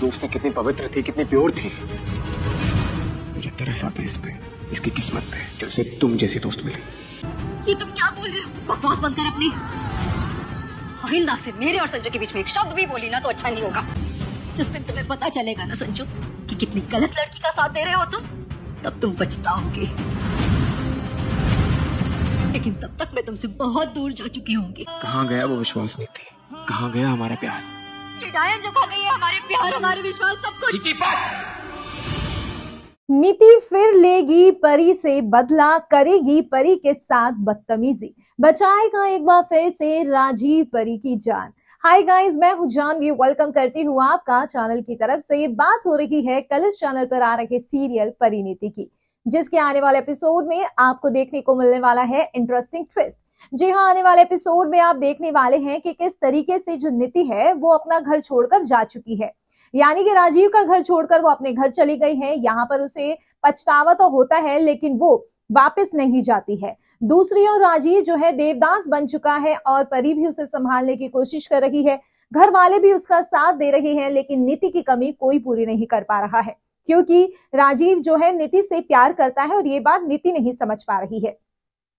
दोस्ती कितनी पवित्र थी कितनी प्योर थी मुझे तरस आता है इस पे इसकी किस्मत पे जो तुम जैसे दोस्त मिले ये तुम क्या बोल रहे हो बकवास बंद कर अपनी अहिंदा से मेरे और संजू के बीच में एक शब्द भी बोली ना तो अच्छा नहीं होगा जिस दिन तुम्हें पता चलेगा ना संजू कि कितनी गलत लड़की का साथ दे रहे हो तुम तब तुम पछताओगे लेकिन तब तक मैं तुमसे बहुत दूर जा चुकी होंगी कहाँ गया वो विश्वास नहीं थी कहाँ गया हमारा प्यार चिड़ाया जो खा गई है हमारे प्यार हमारे विश्वास सब कुछ नीति फिर लेगी परी से बदला करेगी परी के साथ बदतमीजी बचाएगा एक बार फिर से राजीव परी की जान हाय गाइस मैं हूं जानवी वेलकम करती हूं आपका चैनल की तरफ से बात हो रही है कल इस चैनल पर आ रहे सीरियल परिणीति की जिसके आने वाले एपिसोड में आपको देखने को मिलने वाला है इंटरेस्टिंग ट्विस्ट जी हाँ आने वाले एपिसोड में आप देखने वाले हैं कि किस तरीके से जो नीति है वो अपना घर छोड़कर जा चुकी है यानी कि राजीव का घर छोड़कर वो अपने घर चली गई है यहाँ पर उसे पछतावा तो होता है लेकिन वो वापस नहीं जाती है दूसरी ओर राजीव जो है देवदास बन चुका है और परी भी उसे संभालने की कोशिश कर रही है घर वाले भी उसका साथ दे रहे हैं लेकिन नीति की कमी कोई पूरी नहीं कर पा रहा है क्योंकि राजीव जो है नीति से प्यार करता है और ये बात नीति नहीं समझ पा रही है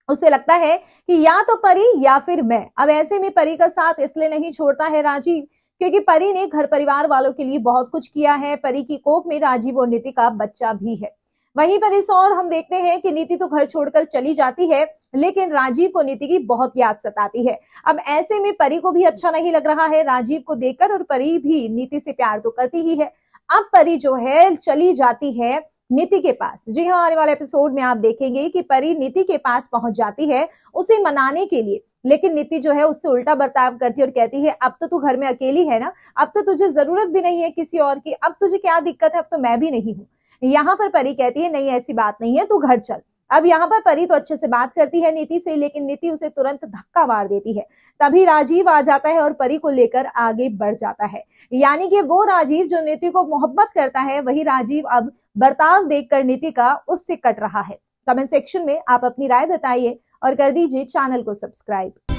उसे लगता है कि या तो परी या फिर मैं अब ऐसे में परी का साथ इसलिए नहीं छोड़ता है राजीव क्योंकि परी ने घर परिवार वालों के लिए बहुत कुछ किया है परी की कोख में राजीव और नीति का बच्चा भी है वहीं पर इस और हम देखते हैं कि नीति तो घर छोड़कर चली जाती है लेकिन राजीव को नीति की बहुत याद सताती है अब ऐसे में परी को भी अच्छा नहीं लग रहा है राजीव को देखकर और परी भी नीति से प्यार तो करती ही है अब परी जो है चली जाती है नीति के पास जी हाँ आने वाले एपिसोड में आप देखेंगे कि परी नीति के पास पहुंच जाती है उसे मनाने के लिए लेकिन नीति जो है उससे उल्टा बर्ताव करती है और कहती है अब तो तू घर में अकेली है ना अब तो तुझे जरूरत भी नहीं है किसी और की अब तुझे क्या दिक्कत है अब तो मैं भी नहीं हूं यहाँ पर परी कहती है नहीं ऐसी बात नहीं है तू घर चल अब यहाँ पर परी तो अच्छे से बात करती है नीति से लेकिन नीति उसे तुरंत धक्का मार देती है तभी राजीव आ जाता है और परी को लेकर आगे बढ़ जाता है यानी कि वो राजीव जो नीति को मोहब्बत करता है वही राजीव अब बर्ताव देखकर नीति का उससे कट रहा है कमेंट सेक्शन में आप अपनी राय बताइए और कर दीजिए चैनल को सब्सक्राइब